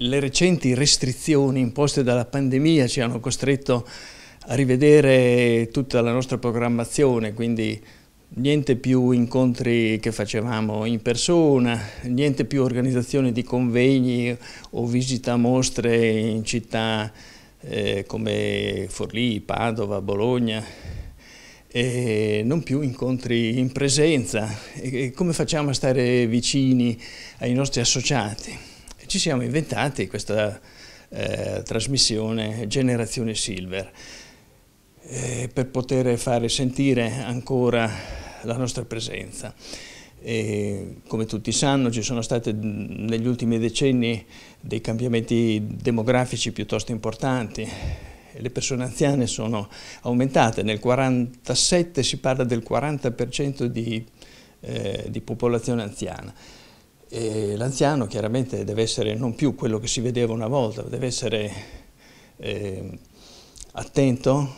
Le recenti restrizioni imposte dalla pandemia ci hanno costretto a rivedere tutta la nostra programmazione, quindi niente più incontri che facevamo in persona, niente più organizzazione di convegni o visita a mostre in città eh, come Forlì, Padova, Bologna, e non più incontri in presenza. E come facciamo a stare vicini ai nostri associati? ci siamo inventati questa eh, trasmissione Generazione Silver eh, per poter fare sentire ancora la nostra presenza. E, come tutti sanno ci sono stati mm, negli ultimi decenni dei cambiamenti demografici piuttosto importanti, le persone anziane sono aumentate, nel 47 si parla del 40% di, eh, di popolazione anziana l'anziano chiaramente deve essere non più quello che si vedeva una volta, deve essere eh, attento,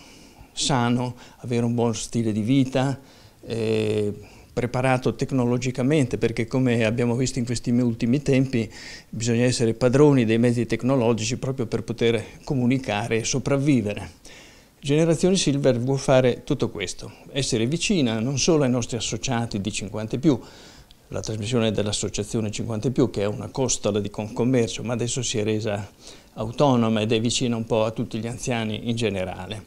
sano, avere un buon stile di vita, eh, preparato tecnologicamente, perché come abbiamo visto in questi ultimi tempi bisogna essere padroni dei mezzi tecnologici proprio per poter comunicare e sopravvivere. Generazione Silver vuol fare tutto questo, essere vicina non solo ai nostri associati di 50 e più, la trasmissione dell'associazione 50 più che è una costola di Concommercio ma adesso si è resa autonoma ed è vicina un po' a tutti gli anziani in generale.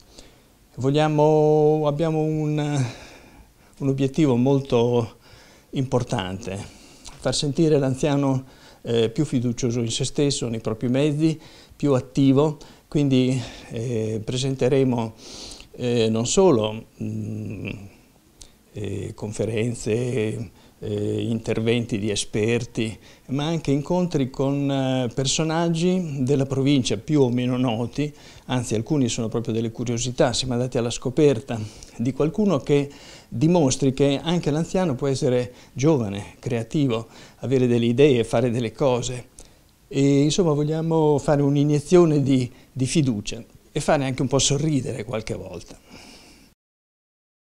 Vogliamo, abbiamo un, un obiettivo molto importante, far sentire l'anziano eh, più fiducioso in se stesso, nei propri mezzi, più attivo, quindi eh, presenteremo eh, non solo mh, mm, eh, conferenze, eh, interventi di esperti, ma anche incontri con eh, personaggi della provincia più o meno noti, anzi alcuni sono proprio delle curiosità, siamo andati alla scoperta di qualcuno che dimostri che anche l'anziano può essere giovane, creativo, avere delle idee, fare delle cose. E, insomma vogliamo fare un'iniezione di, di fiducia e fare anche un po' sorridere qualche volta.